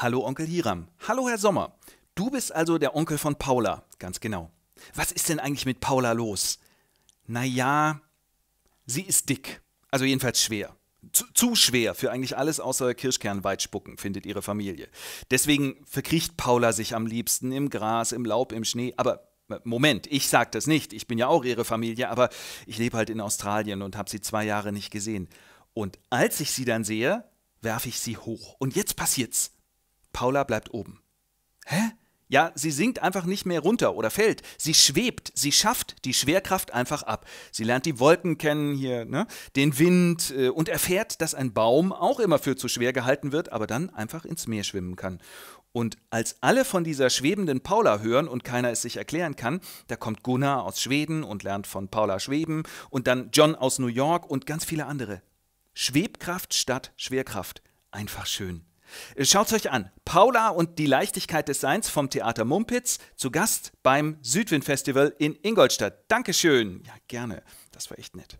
Hallo Onkel Hiram. Hallo Herr Sommer. Du bist also der Onkel von Paula. Ganz genau. Was ist denn eigentlich mit Paula los? Naja, sie ist dick. Also jedenfalls schwer. Zu, zu, schwer für eigentlich alles außer Kirschkernweitspucken, findet ihre Familie. Deswegen verkriecht Paula sich am liebsten im Gras, im Laub, im Schnee. Aber äh, Moment, ich sag das nicht. Ich bin ja auch ihre Familie, aber ich lebe halt in Australien und habe sie zwei Jahre nicht gesehen. Und als ich sie dann sehe, werfe ich sie hoch. Und jetzt passiert's. Paula bleibt oben. Hä? Ja, sie sinkt einfach nicht mehr runter oder fällt. Sie schwebt, sie schafft die Schwerkraft einfach ab. Sie lernt die Wolken kennen hier, ne? den Wind äh, und erfährt, dass ein Baum auch immer für zu schwer gehalten wird, aber dann einfach ins Meer schwimmen kann. Und als alle von dieser schwebenden Paula hören und keiner es sich erklären kann, da kommt Gunnar aus Schweden und lernt von Paula schweben und dann John aus New York und ganz viele andere. Schwebkraft statt Schwerkraft. Einfach schön. Schaut euch an. Paula und die Leichtigkeit des Seins vom Theater Mumpitz zu Gast beim Südwind Festival in Ingolstadt. Dankeschön. Ja, gerne. Das war echt nett.